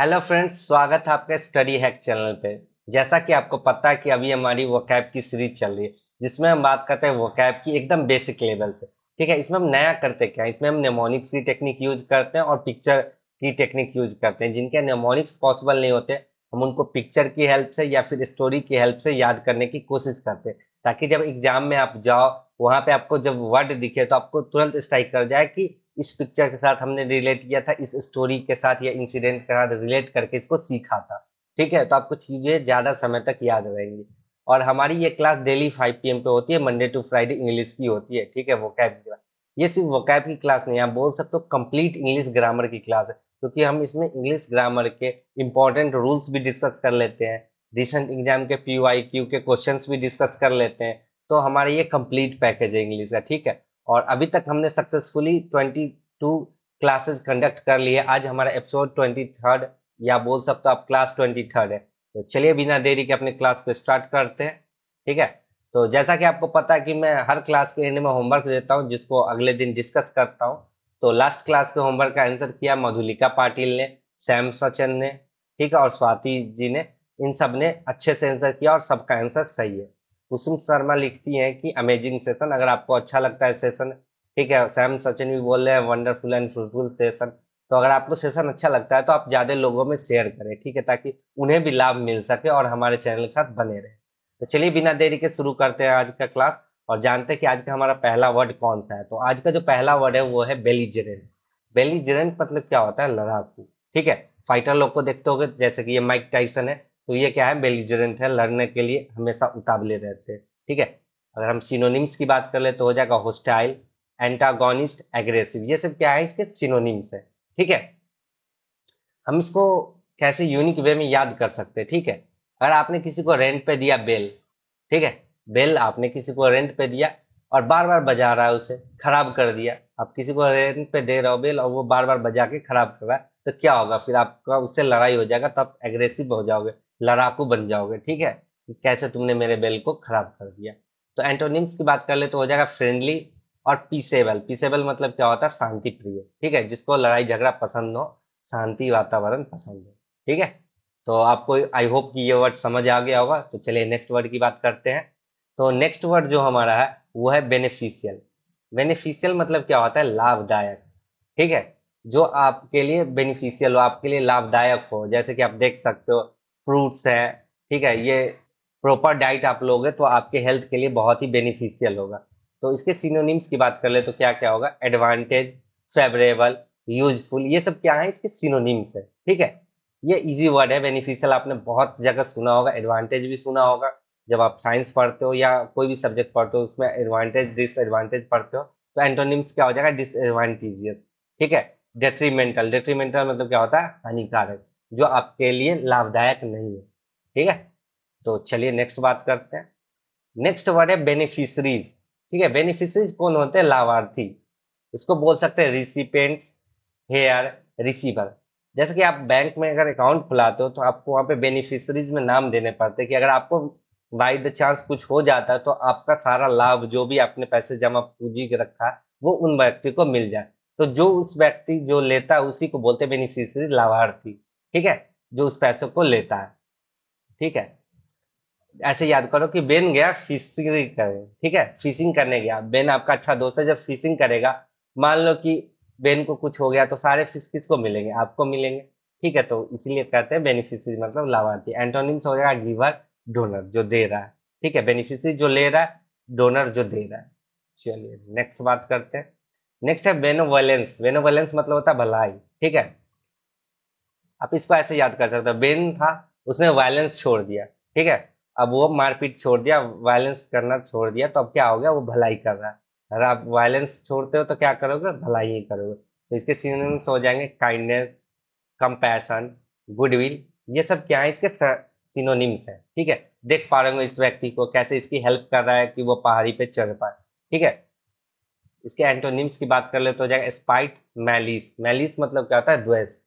Hello friends स्वागत है आपका स्टडी हैक चैनल पे जैसा कि आपको पता है कि अभी हमारी वोकैब की सीरीज चल रही है जिसमें हम बात करते हैं वोकैब की एकदम बेसिक लेवल से ठीक है इसमें हम नया करते क्या इसमें हम नेमोनिक्स की टेक्निक यूज करते हैं और पिक्चर की टेक्निक यूज करते हैं जिनके नेमोनिक्स पॉसिबल नहीं होते हम उनको पिक्चर की हेल्प से या फिर स्टोरी की हेल्प से याद करने की कोशिश करते हैं ताकि जब एग्जाम में आप जाओ वहाँ पे आपको जब वर्ड दिखे तो आपको तुरंत स्ट्राइक कर जाए कि इस पिक्चर के साथ हमने रिलेट किया था इस स्टोरी के साथ या इंसिडेंट के साथ रिलेट करके इसको सीखा था ठीक है तो आपको चीज़ें ज़्यादा समय तक याद रहेंगी और हमारी ये क्लास डेली फाइव पी पे होती है मंडे टू फ्राइडे इंग्लिश की होती है ठीक है वो की ये सिर्फ वोकैब की क्लास नहीं आप बोल सकते हो कंप्लीट इंग्लिश ग्रामर की क्लास है क्योंकि हम इसमें इंग्लिश ग्रामर के इंपॉर्टेंट रूल्स भी डिस्कस कर लेते हैं रिसेंट एग्जाम के पी क्यू के क्वेश्चन भी डिस्कस कर लेते हैं तो हमारा ये कंप्लीट पैकेज है इंग्लिश का ठीक है और अभी तक हमने सक्सेसफुली 22 क्लासेस कंडक्ट कर लिए आज हमारा एपिसोड ट्वेंटी थर्ड या बोल सकते हो आप क्लास ट्वेंटी थर्ड है तो चलिए बिना देरी के अपने क्लास को स्टार्ट करते हैं ठीक है तो जैसा कि आपको पता है कि मैं हर क्लास के एंड में होमवर्क देता हूँ जिसको अगले दिन डिस्कस करता हूँ तो लास्ट क्लास के होमवर्क का आंसर किया मधुलिका पाटिल ने सैम सचन ने ठीक है और स्वाति जी ने इन सब ने अच्छे से आंसर किया और सबका आंसर सही है कुसुम शर्मा लिखती हैं कि अमेजिंग सेशन अगर आपको अच्छा लगता है सेशन ठीक है सैम सचिन भी बोल रहे हैं वंडरफुल एंड फ्रूटफुल सेशन तो अगर आपको सेशन अच्छा लगता है तो आप ज़्यादा लोगों में शेयर करें ठीक है ताकि उन्हें भी लाभ मिल सके और हमारे चैनल के साथ बने रहे तो चलिए बिना देरी के शुरू करते हैं आज का क्लास और जानते हैं कि आज का हमारा पहला वर्ड कौन सा है तो आज का जो पहला वर्ड है वो है बेलीजरेंट बेलीजरेंट मतलब क्या होता है लड़ाकू ठीक है फाइटर लोग को देखते हो जैसे कि ये माइक टाइसन है तो ये क्या है बेलिजरेंट है लड़ने के लिए हमेशा उतावले रहते हैं ठीक है अगर हम सिनोनिम्स की बात कर ले तो हो जाएगा होस्टाइल एंटागोनिस्ट एग्रेसिव ये सब क्या है इसके सिनोनिम्स है ठीक है हम इसको कैसे यूनिक वे में याद कर सकते हैं ठीक है अगर आपने किसी को रेंट पे दिया बेल ठीक है बेल आपने किसी को रेंट पे दिया और बार बार बजा रहा है उसे खराब कर दिया आप किसी को रेंट पे दे रहे हो बेल और वो बार बार बजा के खराब कर रहा है तो क्या होगा फिर आपका उससे लड़ाई हो जाएगा तब एग्रेसिव हो जाओगे लड़ाकू बन जाओगे ठीक है कैसे तुमने मेरे बेल को खराब कर दिया तो एंटोनिम्स की बात कर ले तो हो जाएगा फ्रेंडली और पीसेबल पीसेबल मतलब क्या होता है शांति प्रिय ठीक है जिसको लड़ाई झगड़ा पसंद हो शांति वातावरण पसंद हो ठीक है तो आपको आई होप कि ये वर्ड समझ आ गया होगा तो चलिए नेक्स्ट वर्ड की बात करते हैं तो नेक्स्ट वर्ड जो हमारा है वो है बेनिफिशियल बेनिफिशियल मतलब क्या होता है लाभदायक ठीक है जो आपके लिए बेनिफिशियल हो आपके लिए लाभदायक हो जैसे कि आप देख सकते हो फ्रूट्स है ठीक है ये प्रॉपर डाइट आप लोगे तो आपके हेल्थ के लिए बहुत ही बेनिफिशियल होगा तो इसके सिनोनिम्स की बात कर ले तो क्या क्या होगा एडवांटेज फेवरेबल यूजफुल ये सब क्या है इसके सिनोनिम्स है ठीक है ये इजी वर्ड है बेनिफिशियल आपने बहुत जगह सुना होगा एडवांटेज भी सुना होगा जब आप साइंस पढ़ते हो या कोई भी सब्जेक्ट पढ़ते हो उसमें एडवांटेज डिसएडवांटेज पढ़ते हो तो एंटोनिम्स क्या हो जाएगा डिसएडवांटेजियस ठीक है डेट्रीमेंटल डेट्रीमेंटल मतलब क्या होता है हानिकारक जो आपके लिए लाभदायक नहीं है ठीक है तो चलिए नेक्स्ट बात करते हैं नेक्स्ट वर्ड है बेनिफिशरीज ठीक है बेनिफिशरीज कौन होते हैं लाभार्थी इसको बोल सकते हैं रिसिपेंट्स हेयर रिसीवर जैसे कि आप बैंक में अगर अकाउंट खुलाते हो तो आपको वहाँ पे बेनिफिशरीज में नाम देने पड़ते हैं कि अगर आपको बाई द चांस कुछ हो जाता है तो आपका सारा लाभ जो भी आपने पैसे जमा पूंजी रखा वो उन व्यक्ति को मिल जाए तो जो उस व्यक्ति जो लेता है उसी को बोलते हैं बेनिफिशरी लाभार्थी ठीक है जो उस पैसों को लेता है ठीक है ऐसे याद करो कि बेन गया फिशिंग करे ठीक है फिशिंग करने गया बेन आपका अच्छा दोस्त है जब फिशिंग करेगा मान लो कि बेन को कुछ हो गया तो सारे फिश किसको मिलेंगे आपको मिलेंगे ठीक है तो इसीलिए कहते हैं बेनिफिशरी मतलब लाभार्थी एंटोनिम्स हो गया गिवर डोनर जो दे रहा है ठीक है बेनिफिशरी जो ले रहा है डोनर जो दे रहा है चलिए नेक्स्ट बात करते हैं नेक्स्ट है बेनोवेलेंस बेनोवेलेंस मतलब होता है भलाई ठीक है आप इसको ऐसे याद कर सकते हो बेन था उसने वायलेंस छोड़ दिया ठीक है अब वो मारपीट छोड़ दिया वायलेंस करना छोड़ दिया तो अब क्या हो गया वो भलाई कर रहा है अगर आप वायलेंस छोड़ते हो तो क्या करोगे भलाई ही करोगे तो इसके सीनोनिम्स हो जाएंगे काइंडनेस कंपैशन गुडविल ये सब क्या है इसके सिनोनिम्स हैं ठीक है देख पा रहे हो इस व्यक्ति को कैसे इसकी हेल्प कर रहा है कि वो पहाड़ी पे चढ़ पाए ठीक है इसके एंटोनिम्स की बात कर ले तो हो जाएगा स्पाइट मैलिस मैलिस मतलब क्या होता है द्वेष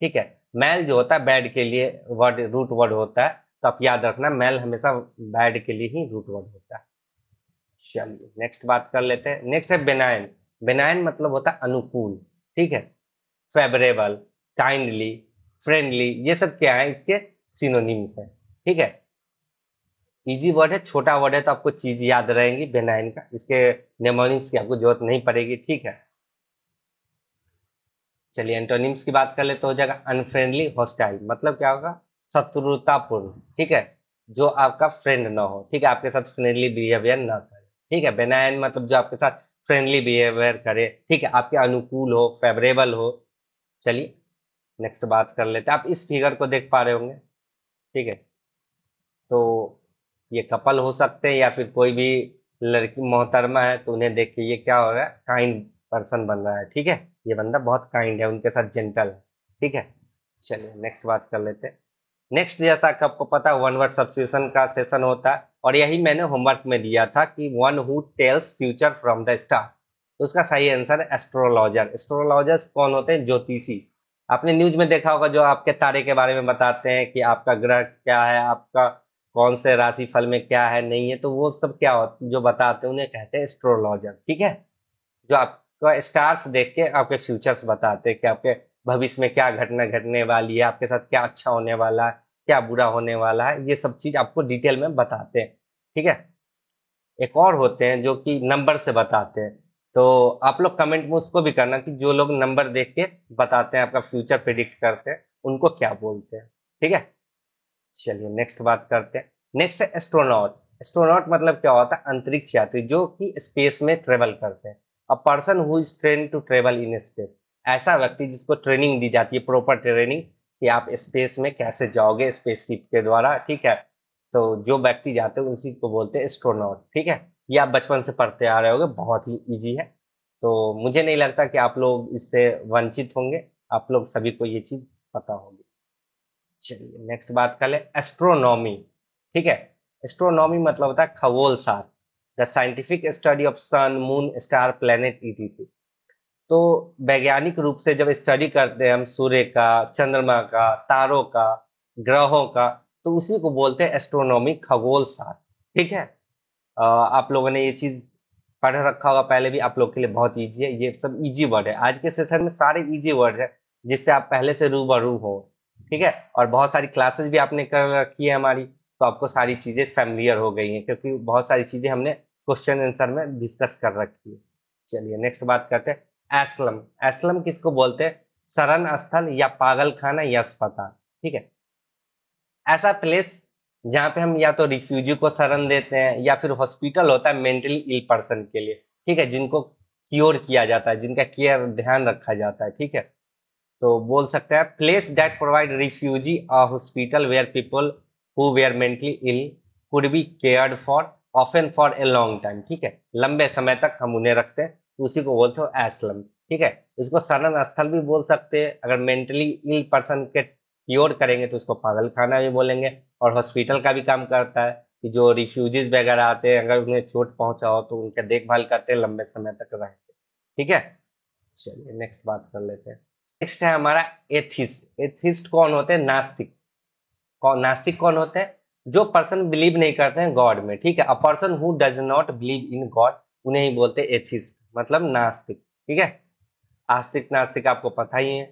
ठीक है मैल जो होता है बैड के लिए वर्ड रूट वर्ड होता है तो आप याद रखना मैल हमेशा बैड के लिए ही रूट वर्ड होता है चलिए नेक्स्ट बात कर लेते हैं नेक्स्ट है बेनाइन बेनाइन मतलब होता है अनुकूल ठीक है फेवरेबल काइंडली फ्रेंडली ये सब क्या है इसके सिनोनिम्स है ठीक है इजी वर्ड है छोटा वर्ड है तो आपको चीज याद रहेगी बेनाइन का इसके नेमोनिक्स की आपको जरूरत नहीं पड़ेगी ठीक है चलिए एंटोनिम्स की बात कर ले तो हो जाएगा अनफ्रेंडली हॉस्टाइल मतलब क्या होगा शत्रुतापूर्ण ठीक है जो आपका फ्रेंड ना हो ठीक है आपके साथ फ्रेंडली बिहेवियर ना करे ठीक है बेनाइन मतलब जो आपके साथ फ्रेंडली बिहेवियर करे ठीक है आपके अनुकूल हो फेवरेबल हो चलिए नेक्स्ट बात कर लेते हैं आप इस फिगर को देख पा रहे होंगे ठीक है तो ये कपल हो सकते हैं या फिर कोई भी लड़की मोहतरमा है तो उन्हें देख के ये क्या हो रहा है काइंड पर्सन बन रहा है ठीक है ये बंदा बहुत काइंड है उनके साथ जेंटल है ठीक है चलिए नेक्स्ट बात कर लेते हैं नेक्स्ट जैसा कि आपको पता वन वर्ड सब्सिट्यूशन का सेशन होता है और यही मैंने होमवर्क में दिया था कि one who tells future from the star उसका सही आंसर है एस्ट्रोलॉजर एस्ट्रोलॉजर्स कौन होते हैं ज्योतिषी आपने न्यूज में देखा होगा जो आपके तारे के बारे में बताते हैं कि आपका ग्रह क्या है आपका कौन से राशि फल में क्या है नहीं है तो वो सब क्या होते जो बताते हैं उन्हें कहते हैं एस्ट्रोलॉजर ठीक है जो आप तो स्टार्स देख के आपके फ्यूचर्स बताते हैं कि आपके भविष्य में क्या घटना घटने वाली है आपके साथ क्या अच्छा होने वाला है क्या बुरा होने वाला है ये सब चीज आपको डिटेल में बताते हैं ठीक है एक और होते हैं जो कि नंबर से बताते हैं तो आप लोग कमेंट में उसको भी करना कि जो लोग नंबर देख के बताते हैं आपका फ्यूचर प्रिडिक्ट करते हैं उनको क्या बोलते हैं ठीक है चलिए नेक्स्ट बात करते हैं नेक्स्ट है एस्ट्रोनॉट एस्ट्रोनॉट मतलब क्या होता है अंतरिक्ष यात्री जो कि स्पेस में ट्रेवल करते हैं a person who is train to travel in space ऐसा व्यक्ति जिसको ट्रेनिंग दी जाती है प्रॉपर ट्रेनिंग कि आप स्पेस में कैसे जाओगे स्पेसशिप के द्वारा ठीक है तो जो व्यक्ति जाते हैं उसी को बोलते हैं एस्ट्रोनॉट ठीक है ये आप बचपन से पढ़ते आ रहे होगे बहुत ही ईजी है तो मुझे नहीं लगता कि आप लोग इससे वंचित होंगे आप लोग सभी को ये चीज़ पता होगी चलिए नेक्स्ट बात कर ले एस्ट्रोनॉमी ठीक है एस्ट्रोनॉमी मतलब होता है खगोल शास्त्र the scientific study of sun moon star planet ETC तो वैज्ञानिक रूप से जब स्टडी करते हैं हम सूर्य का चंद्रमा का तारों का ग्रहों का तो उसी को बोलते हैं एस्ट्रोनॉमी खगोल शास्त्र ठीक है आ, आप लोगों ने ये चीज पढ़ रखा होगा पहले भी आप लोग के लिए बहुत ईजी है ये सब ईजी वर्ड है आज के सेशन में सारे ईजी वर्ड है जिससे आप पहले से रूबरू हो ठीक है और बहुत सारी क्लासेस भी आपने कर रखी है हमारी तो आपको सारी चीज़ें फैमिलियर हो गई हैं क्योंकि बहुत सारी चीज़ें हमने क्वेश्चन आंसर में डिस्कस कर रखी है चलिए नेक्स्ट बात करते हैं एसलम एसलम किसको बोलते हैं शरण स्थल या पागल खाना या अस्पताल ठीक है ऐसा प्लेस जहाँ पे हम या तो रिफ्यूजी को शरण देते हैं या फिर हॉस्पिटल होता है मेंटली इल पर्सन के लिए ठीक है जिनको क्योर किया जाता है जिनका केयर ध्यान रखा जाता है ठीक है तो बोल सकते हैं place that provide refugee a hospital where people who were mentally ill could be cared for often for a long time ठीक है लंबे समय तक हम उन्हें रखते हैं तो उसी को बोलते हो एसलम ठीक है इसको सड़न स्थल भी बोल सकते हैं अगर मेंटली इल पर्सन के क्योर करेंगे तो उसको पागल खाना भी बोलेंगे और हॉस्पिटल का भी काम करता है कि जो रिफ्यूजीज वगैरह आते हैं अगर उन्हें चोट पहुंचा हो तो उनका देखभाल करते हैं लंबे समय तक रहते ठीक है चलिए नेक्स्ट बात कर लेते हैं नेक्स्ट है हमारा एथिस्ट एथिस्ट कौन होते हैं नास्तिक कौन नास्तिक कौन होते हैं जो पर्सन बिलीव नहीं करते हैं गॉड में ठीक है a person who does not believe in God उन्हें ही बोलते हैं एथिस्ट मतलब नास्तिक ठीक है आस्तिक नास्तिक आपको पता ही है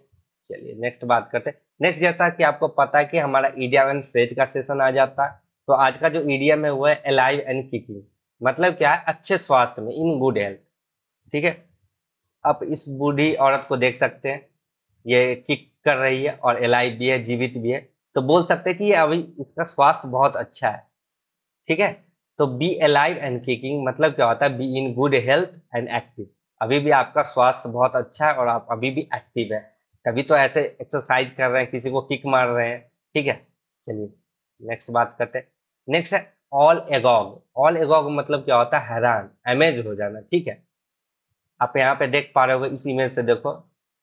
चलिए नेक्स्ट बात करते हैं नेक्स्ट जैसा कि आपको पता है कि हमारा ईडीएम एंड फ्रेज का सेशन आ जाता है तो आज का जो ईडीएम है वो है अलाइव एंड किकिंग मतलब क्या है अच्छे स्वास्थ्य में इन गुड हेल्थ ठीक है आप इस बूढ़ी औरत को देख सकते हैं ये किक कर रही है और अलाइव भी है जीवित भी है तो बोल सकते हैं कि अभी इसका स्वास्थ्य बहुत अच्छा है ठीक है तो बी अलाइव एंड किकिंग मतलब क्या होता है be in good health and active अभी भी आपका स्वास्थ्य बहुत अच्छा है और आप अभी भी एक्टिव है तभी तो ऐसे एक्सरसाइज कर रहे हैं किसी को किक मार रहे हैं ठीक है चलिए नेक्स्ट बात करते हैं नेक्स्ट है ऑल एगॉग ऑल एगॉग मतलब क्या होता है हैरान अमेज हो जाना ठीक है आप यहाँ पे देख पा रहे हो इस इमेज से देखो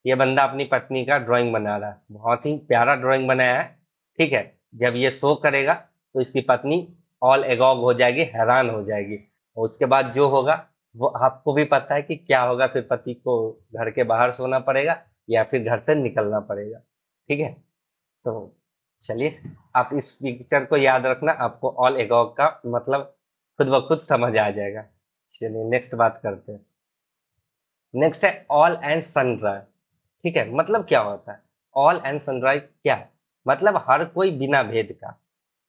ये बंदा अपनी पत्नी का ड्राइंग बना रहा है बहुत ही प्यारा ड्राइंग बनाया है ठीक है जब ये सो करेगा तो इसकी पत्नी ऑल एगॉग हो जाएगी हैरान हो जाएगी और उसके बाद जो होगा वो आपको भी पता है कि क्या होगा फिर पति को घर के बाहर सोना पड़ेगा या फिर घर से निकलना पड़ेगा ठीक है तो चलिए आप इस पिक्चर को याद रखना आपको ऑल एगॉग का मतलब खुद ब खुद समझ आ जाएगा चलिए नेक्स्ट बात करते हैं नेक्स्ट है ऑल एंड सनराइज ठीक है मतलब क्या होता है ऑल एंड सनराइज क्या है मतलब हर कोई बिना भेद का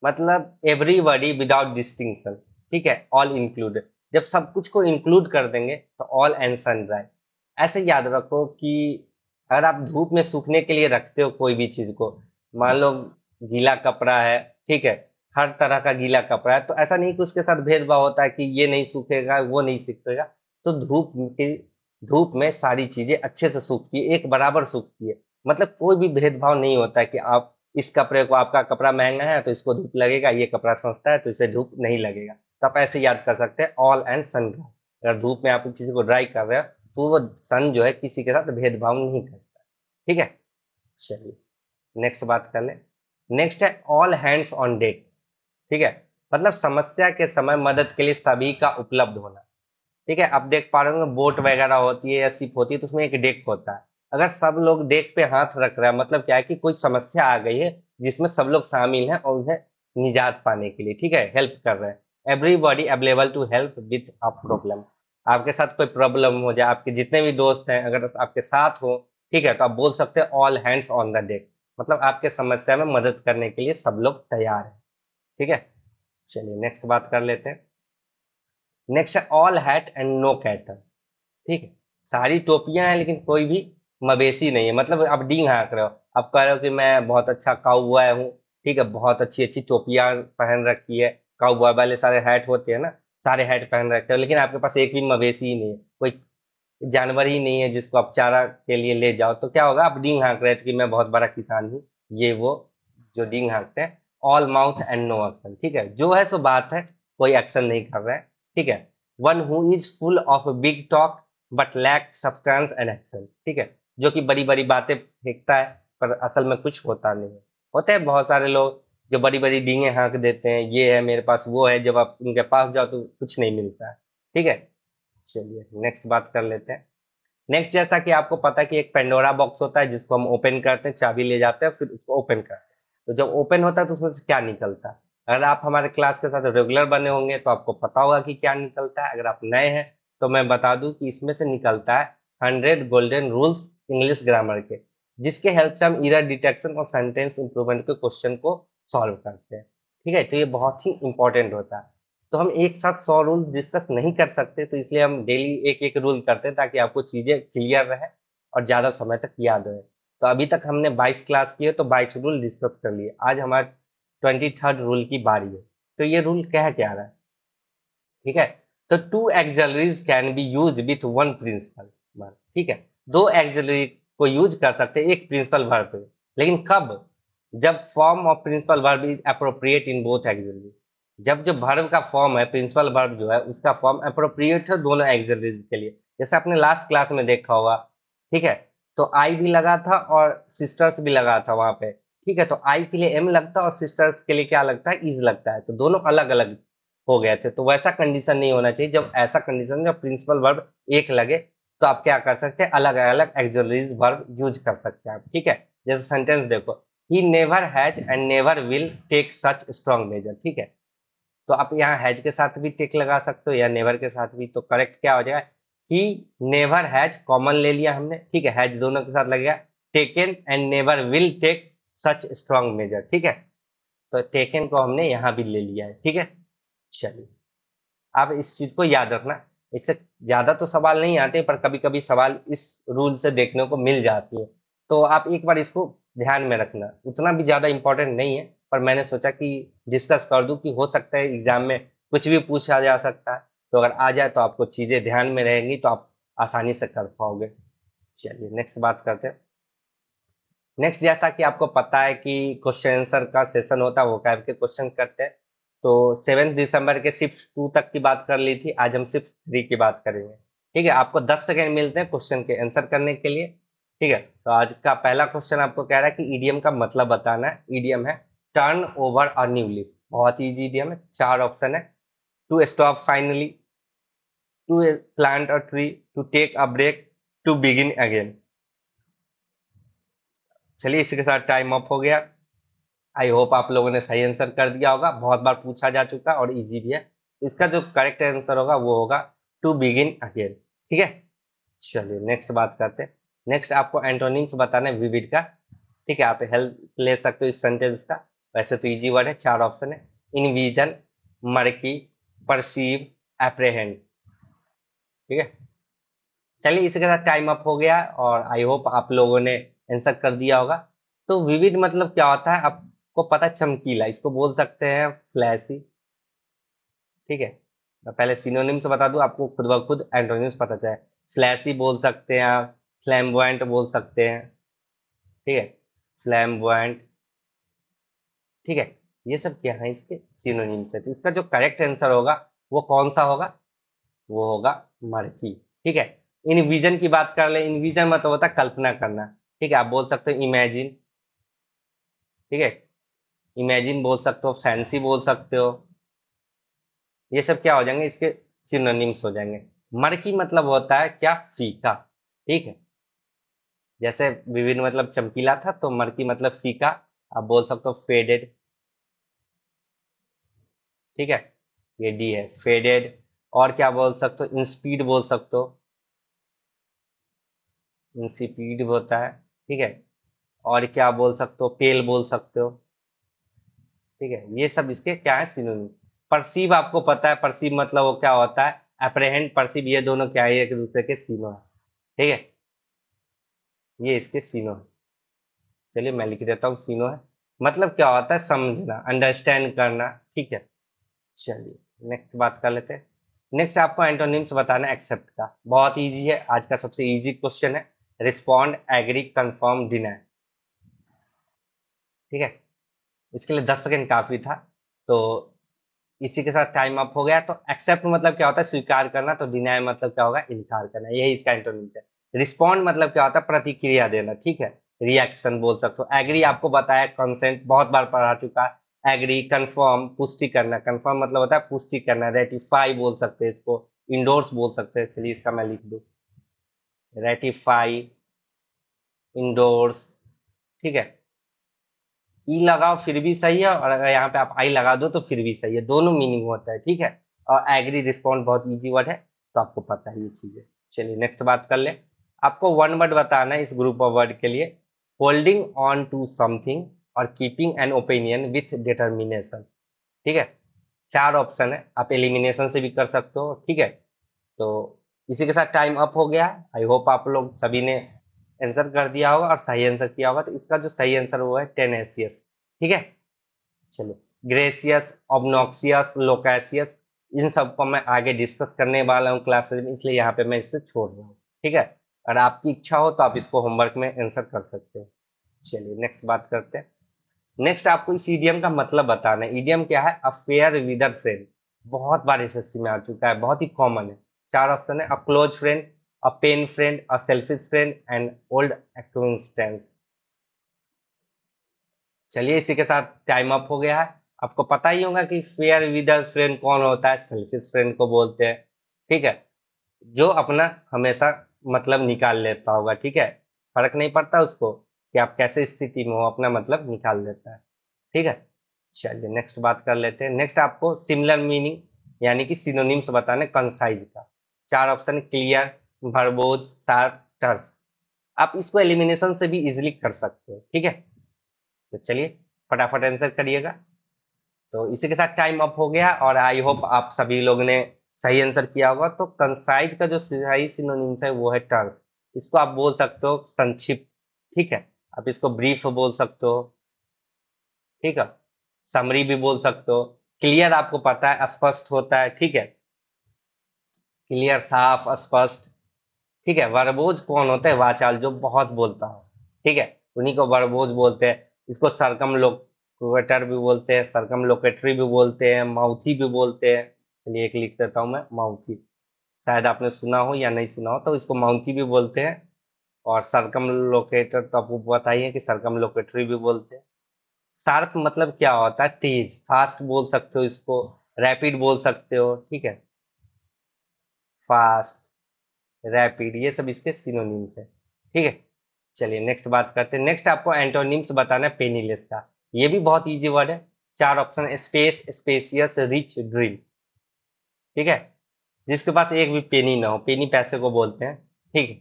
मतलब एवरी बडी विदाउट डिस्टिंक्शन ठीक है ऑल इंक्लूडेड जब सब कुछ को इंक्लूड कर देंगे तो ऑल एंड सन ऐसे याद रखो कि अगर आप धूप में सूखने के लिए रखते हो कोई भी चीज को मान लो गीला कपड़ा है ठीक है हर तरह का गीला कपड़ा है तो ऐसा नहीं कि उसके साथ भेदभाव होता है कि ये नहीं सूखेगा वो नहीं सूखेगा तो धूप की धूप में सारी चीजें अच्छे से सूखती है एक बराबर सूखती है मतलब कोई भी भेदभाव नहीं होता है कि आप इस कपड़े को आपका कपड़ा महंगा है तो इसको धूप लगेगा ये कपड़ा सस्ता है तो इसे धूप नहीं लगेगा तो आप ऐसे याद कर सकते हैं ऑल एंड सन ड्राई अगर धूप में आप किसी को ड्राई कर रहे हो तो वो सन जो है किसी के साथ भेदभाव नहीं करता ठीक है चलिए नेक्स्ट बात कर ले नेक्स्ट है ऑल हैंड्स ऑन डेक ठीक है मतलब समस्या के समय मदद के लिए सभी का उपलब्ध होना ठीक है आप देख पा रहे होंगे बोट वगैरह होती है या सिप होती है तो उसमें एक डेक होता है अगर सब लोग डेक पे हाथ रख रहे हैं मतलब क्या है कि कोई समस्या आ गई है जिसमें सब लोग शामिल हैं और उन्हें निजात पाने के लिए ठीक है हेल्प कर रहे हैं everybody available to help with a problem आपके साथ कोई प्रॉब्लम हो जाए आपके जितने भी दोस्त हैं अगर आपके साथ हो ठीक है तो आप बोल सकते हैं all hands on the deck मतलब आपके समस्या में मदद करने के लिए सब लोग तैयार हैं ठीक है चलिए नेक्स्ट बात कर लेते हैं नेक्स्ट है all hat and no cattle ठीक है सारी टोपियां हैं लेकिन कोई भी मवेशी नहीं है मतलब आप डींग हाँक रहे हो आप कह रहे हो कि मैं बहुत अच्छा काउ हूँ ठीक है बहुत अच्छी अच्छी टोपियाँ पहन रखी है काउबुआ वाले सारे हैट होते हैं ना सारे हैट पहन रखते हो लेकिन आपके पास एक भी मवेशी ही नहीं है कोई जानवर ही नहीं है जिसको आप चारा के लिए ले जाओ तो क्या होगा आप डींग हाँक रहे थे कि मैं बहुत बड़ा किसान हूँ ये वो जो डींग हाँकते हैं all mouth and no action ठीक है जो है सो बात है कोई एक्शन नहीं कर रहे हैं ठीक है one who is full of big talk but lack substance and action ठीक है जो कि बड़ी बड़ी बातें फेंकता है पर असल में कुछ होता नहीं है होते हैं बहुत सारे लोग जो बड़ी बड़ी डींगे हाँक देते हैं ये है मेरे पास वो है जब आप उनके पास जाओ तो कुछ नहीं मिलता है ठीक है चलिए नेक्स्ट बात कर लेते हैं नेक्स्ट जैसा कि आपको पता है कि एक पेंडोरा बॉक्स होता है जिसको हम ओपन करते हैं चाबी ले जाते हैं फिर उसको ओपन करते हैं तो जब ओपन होता है तो उसमें से क्या निकलता है अगर आप हमारे क्लास के साथ रेगुलर बने होंगे तो आपको पता होगा कि क्या निकलता है अगर आप नए हैं तो मैं बता दूं कि इसमें से निकलता है hundred golden rules English grammar के जिसके हेल्प से हम इरा डिटेक्शन और सेंटेंस इंप्रूवमेंट के क्वेश्चन को सॉल्व करते हैं ठीक है तो ये बहुत ही इंपॉर्टेंट होता है तो हम एक साथ सौ रूल डिस्कस नहीं कर सकते तो इसलिए हम डेली एक एक रूल करते हैं ताकि आपको चीज़ें क्लियर रहे और ज़्यादा समय तक याद रहे तो अभी तक हमने 22 क्लास किए तो 22 रूल डिस्कस कर लिए आज हमारा ट्वेंटी थर्ड रूल की बारी है तो ये रूल कह क्या रहा है ठीक है तो two auxiliaries can be use with one principal ठीक है दो एक्जिलरी को यूज कर सकते हैं एक प्रिंसिपल वर्ब लेकिन कब जब form of principal verb is appropriate in both auxiliary जब जो वर्ब का फॉर्म है प्रिंसिपल वर्ब जो है उसका फॉर्म अप्रोप्रिएट है दोनों एक्जिलरीज के लिए जैसे आपने लास्ट क्लास में देखा होगा ठीक है तो आई भी लगा था और सिस्टर्स भी लगा था वहां पे ठीक है तो आई के लिए एम लगता और सिस्टर्स के लिए क्या लगता है इज लगता है तो दोनों अलग अलग हो गए थे तो वैसा कंडीशन नहीं होना चाहिए जब ऐसा कंडीशन जब प्रिंसिपल वर्ब एक लगे तो आप क्या कर सकते हैं अलग अलग एक्जोलरीज वर्ब यूज कर सकते हैं आप ठीक है जैसे सेंटेंस देखो he never has and never will take such strong measure ठीक है तो आप यहाँ हैज के साथ भी टेक लगा सकते हो या नेवर के साथ भी तो करेक्ट क्या हो जाएगा ही नेवर हैज कॉमन ले लिया हमने ठीक है हैज दोनों के साथ लगेगा taken and never will take such strong measure ठीक है तो टेकन को हमने यहाँ भी ले लिया है ठीक है चलिए आप इस चीज को याद रखना इससे ज्यादा तो सवाल नहीं आते पर कभी कभी सवाल इस रूल से देखने को मिल जाती है तो आप एक बार इसको ध्यान में रखना उतना भी ज्यादा इंपॉर्टेंट नहीं है पर मैंने सोचा कि डिस्कस कर दूं कि हो सकता है एग्जाम में कुछ भी पूछा जा सकता है तो अगर आ जाए तो आपको चीजें ध्यान में रहेंगी तो आप आसानी से कर पाओगे चलिए नेक्स्ट बात करते हैं नेक्स्ट जैसा कि आपको पता है कि क्वेश्चन आंसर का सेशन होता है वो कैब के क्वेश्चन करते हैं तो सेवन दिसंबर के शिफ्ट टू तक की बात कर ली थी आज हम शिफ्ट थ्री की बात करेंगे ठीक है आपको दस सेकेंड मिलते हैं क्वेश्चन के आंसर करने के लिए ठीक है तो आज का पहला क्वेश्चन आपको कह रहा है कि ईडीएम का मतलब बताना है ईडीएम है टर्न ओवर और न्यू लिफ बहुत ईजी ईडीएम है चार ऑप्शन है to stop finally to plant और tree to take a break to begin again चलिए इसी के साथ टाइम अप हो गया आई होप आप लोगों ने सही आंसर कर दिया होगा बहुत बार पूछा जा चुका और इजी भी है इसका जो करेक्ट आंसर होगा वो होगा टू बिगिन अगेन ठीक है चलिए नेक्स्ट बात करते हैं नेक्स्ट आपको एंटोनिम्स बताना है विविड का ठीक है आप हेल्प ले सकते हो इस सेंटेंस का वैसे तो इजी वर्ड है चार ऑप्शन है इनविजन मर्की परसीव एप्रेहेंड ठीक है चलिए इसके साथ टाइम अप हो गया और आई होप आप लोगों ने आंसर कर दिया होगा तो विविड मतलब क्या होता है आप आपको पता चमकीला इसको बोल सकते हैं फ्लैसी ठीक है मैं पहले सिनोनिम्स बता दूं आपको खुद ब खुद एंड्रोनिम्स पता चले फ्लैसी बोल सकते हैं आप फ्लैम्बॉयट बोल सकते हैं ठीक है फ्लैम्बॉयट ठीक है ये सब क्या है इसके सिनोनिम्स है तो इसका जो करेक्ट आंसर होगा वो कौन सा होगा वो होगा मरकी ठीक है इन विजन की बात कर ले इन विजन मतलब होता है कल्पना करना ठीक है आप बोल सकते हो इमेजिन ठीक है इमेजिन बोल सकते हो फैंसी बोल सकते हो ये सब क्या हो जाएंगे इसके सिनोनिम्स हो जाएंगे मरकी मतलब होता है क्या फीका ठीक है जैसे विभिन्न मतलब चमकीला था तो मरकी मतलब फीका आप बोल सकते हो फेडेड ठीक है ये डी है फेडेड और क्या बोल सकते हो इंस्पीड बोल सकते हो इंसिपीड होता है ठीक है और क्या बोल सकते हो पेल बोल सकते हो ठीक है ये सब इसके क्या है सिनोनिम परसीव आपको पता है परसीव मतलब वो क्या होता है अप्रेहेंड परसीव ये दोनों क्या है एक दूसरे के सीनो है ठीक है ये इसके सीनो है चलिए मैं लिख देता हूँ सीनो है मतलब क्या होता है समझना अंडरस्टैंड करना ठीक है चलिए नेक्स्ट बात कर लेते हैं नेक्स्ट आपको एंटोनिम्स बताना एक्सेप्ट का बहुत इजी है आज का सबसे इजी क्वेश्चन है रिस्पॉन्ड एग्री कंफर्म डिनाई ठीक है इसके लिए दस सेकेंड काफ़ी था तो इसी के साथ टाइम अप हो गया तो एक्सेप्ट मतलब क्या होता है स्वीकार करना तो डिनाई मतलब क्या होगा इनकार करना यही इसका इंटरव्यू है रिस्पॉन्ड मतलब क्या होता है प्रतिक्रिया देना ठीक है रिएक्शन बोल सकते हो एग्री आपको बताया कंसेंट बहुत बार पढ़ा चुका है एग्री कंफर्म पुष्टि करना कंफर्म मतलब होता है पुष्टि करना रेटिफाई बोल सकते हैं इसको इंडोर्स बोल सकते हैं चलिए इसका मैं लिख दू रेटिफाई इंडोर्स ठीक है ई लगाओ फिर भी सही है और अगर यहाँ पे आप आई लगा दो तो फिर भी सही है दोनों मीनिंग होता है ठीक है और एग्री रिस्पॉन्ड बहुत ईजी वर्ड है तो आपको पता है ये चीज़ें चलिए नेक्स्ट बात कर ले आपको वन वर्ड बताना है इस ग्रुप ऑफ वर्ड के लिए होल्डिंग ऑन टू समथिंग और keeping an opinion with determination ठीक है चार ऑप्शन है आप एलिमिनेशन से भी कर सकते हो ठीक है तो इसी के साथ टाइम अप हो गया आई होप आप लोग सभी ने आंसर कर दिया होगा और सही आंसर किया होगा तो इसका जो सही आंसर वो है टेनेसियस ठीक है चलो ग्रेसियस ऑबनोक्सियस लोकैसियस इन सब को मैं आगे डिस्कस करने वाला हूँ क्लासेज में इसलिए यहाँ पे मैं इससे छोड़ रहा हूँ ठीक है और आपकी इच्छा हो तो आप इसको होमवर्क में आंसर कर सकते हैं चलिए नेक्स्ट बात करते हैं नेक्स्ट आपको इस ईडीएम का मतलब बताना है ईडीएम क्या है अफेयर विदर फ्रेंड बहुत बार एस में आ चुका है बहुत ही कॉमन है चार ऑप्शन है a close friend a pain friend, a selfish friend, an old acquaintance. चलिए इसी के साथ टाइम अप हो गया है आपको पता ही होगा कि फेयर विदर फ्रेंड कौन होता है सेल्फिश फ्रेंड को बोलते हैं ठीक है जो अपना हमेशा मतलब निकाल लेता होगा ठीक है फर्क नहीं पड़ता उसको कि आप कैसे स्थिति में हो अपना मतलब निकाल लेता है ठीक है चलिए नेक्स्ट बात कर लेते हैं नेक्स्ट आपको सिमिलर मीनिंग यानी कि सिनोनिम्स बताने कंसाइज का चार option clear verbose sharp terse आप इसको एलिमिनेशन से भी इजिली कर सकते हो ठीक है तो चलिए फटाफट आंसर करिएगा तो इसी के साथ टाइम अप हो गया और आई होप आप सभी लोग ने सही आंसर किया होगा तो कंसाइज का जो सही सिनोनिम्स है वो है टर्स इसको आप बोल सकते हो संक्षिप्त ठीक है आप इसको ब्रीफ बोल सकते हो ठीक है समरी भी बोल सकते हो क्लियर आपको पता है स्पष्ट होता है ठीक है क्लियर साफ स्पष्ट ठीक है वरबोज कौन होता है वाचाल जो बहुत बोलता हो ठीक है उन्हीं को वरबोज बोलते हैं इसको सरकम लोकेटर भी बोलते हैं सरकम लोकेटरी भी बोलते हैं माउथी भी बोलते हैं चलिए एक लिख देता हूँ मैं माउथी शायद आपने सुना हो या नहीं सुना हो तो इसको माउथी भी बोलते हैं और सरकम लोकेटर तो आपको बताइए कि सरकम लोकेटरी भी बोलते हैं शार्प मतलब क्या होता है तेज फास्ट बोल सकते हो इसको रैपिड बोल सकते हो ठीक है फास्ट रैपिड ये सब इसके सिनोनिम्स है ठीक है चलिए नेक्स्ट बात करते हैं नेक्स्ट आपको एंटोनिम्स बताना है पेनीलेस का ये भी बहुत इजी वर्ड है चार option space spacious rich drill ठीक है जिसके पास एक भी पेनी ना हो पेनी पैसे को बोलते हैं ठीक है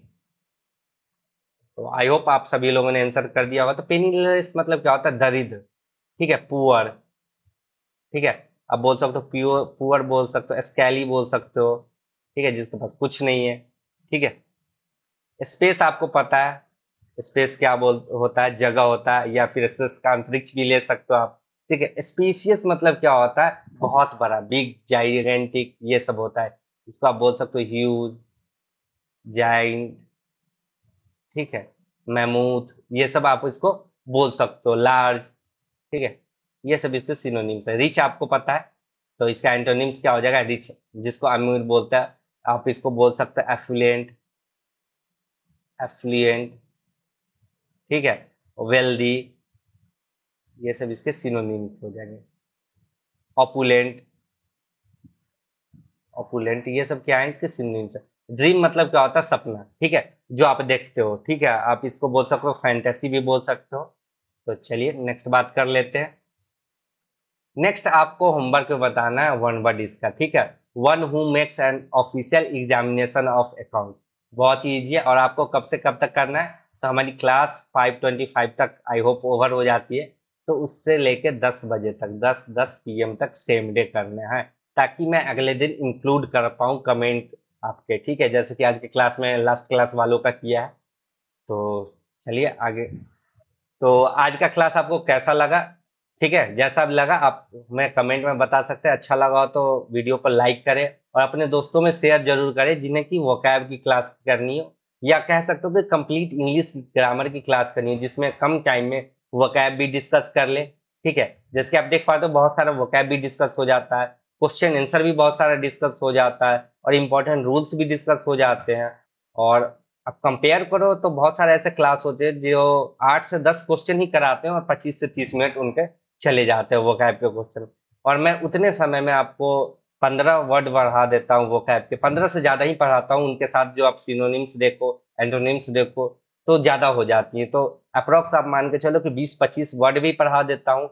तो आई होप आप सभी लोगों ने आंसर कर दिया होगा तो पेनीलेस मतलब क्या होता है दरिद्र ठीक है पुअर ठीक है आप बोल सकते हो प्योर पुअर बोल सकते हो स्कैली बोल सकते हो ठीक है जिसके पास कुछ नहीं है ठीक है स्पेस आपको पता है स्पेस क्या बोल होता है जगह होता है या फिर स्पेस का अंतरिक्ष भी ले सकते हो आप ठीक है स्पेसियस मतलब क्या होता है बहुत बड़ा बिग जाइगेंटिक ये सब होता है इसको आप बोल सकते हो ह्यूज जाइंट ठीक है मैमूथ ये सब आप इसको बोल सकते हो लार्ज ठीक है ये सब इसके सिनोनिम्स है रिच आपको पता है तो इसका एंटोनिम्स क्या हो जाएगा रिच जिसको अमीर बोलता है आप इसको बोल सकते हैं एफ्लुएंट एफ्लुएंट ठीक है वेल्दी ये सब इसके सिनोनिम्स हो जाएंगे ऑपुलेंट ऑपुलेंट ये सब क्या है इसके सिनोनिम्स ड्रीम मतलब क्या होता है सपना ठीक है जो आप देखते हो ठीक है आप इसको बोल सकते हो फैंटेसी भी बोल सकते हो तो चलिए नेक्स्ट बात कर लेते हैं नेक्स्ट आपको होमवर्क बताना है वन वर्ड इसका ठीक है one who makes an official examination of account बहुत ही ईजी है और आपको कब से कब तक करना है तो हमारी क्लास 525 तक आई होप ओवर हो जाती है तो उससे लेके 10 बजे तक 10 10 पीएम तक सेम डे करना है ताकि मैं अगले दिन इंक्लूड कर पाऊँ कमेंट आपके ठीक है जैसे कि आज के क्लास में लास्ट क्लास वालों का किया है तो चलिए आगे तो आज का क्लास आपको कैसा लगा ठीक है जैसा लगा आप मैं कमेंट में बता सकते हैं अच्छा लगा हो तो वीडियो को लाइक करें और अपने दोस्तों में शेयर जरूर करें जिन्हें की वोकैब की क्लास करनी हो या कह सकते हो कि कंप्लीट इंग्लिश ग्रामर की क्लास करनी हो जिसमें कम टाइम में वोकैब भी डिस्कस कर लें ठीक है जैसे आप देख पाते हो बहुत सारा वोकैब भी डिस्कस हो जाता है क्वेश्चन आंसर भी बहुत सारा डिस्कस हो जाता है और इम्पोर्टेंट रूल्स भी डिस्कस हो जाते हैं और अब कंपेयर करो तो बहुत सारे ऐसे क्लास होते हैं जो आठ से दस क्वेश्चन ही कराते हैं और पच्चीस से तीस मिनट उनके चले जाते हैं वो कैप के क्वेश्चन और मैं उतने समय में आपको पंद्रह वर्ड बढ़ा देता हूँ वो कैप के पंद्रह से ज़्यादा ही पढ़ाता हूँ उनके साथ जो आप सिनोनिम्स देखो एंटोनिम्स देखो तो ज़्यादा हो जाती है तो अप्रोक्स आप मान के चलो कि बीस पच्चीस वर्ड भी पढ़ा देता हूँ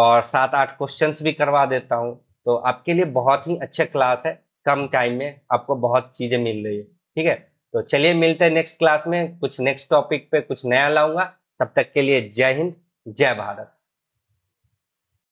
और सात आठ क्वेश्चंस भी करवा देता हूँ तो आपके लिए बहुत ही अच्छे क्लास है कम टाइम में आपको बहुत चीज़ें मिल रही है ठीक है तो चलिए मिलते हैं नेक्स्ट क्लास में कुछ नेक्स्ट टॉपिक पे कुछ नया लाऊंगा तब तक के लिए जय हिंद जय भारत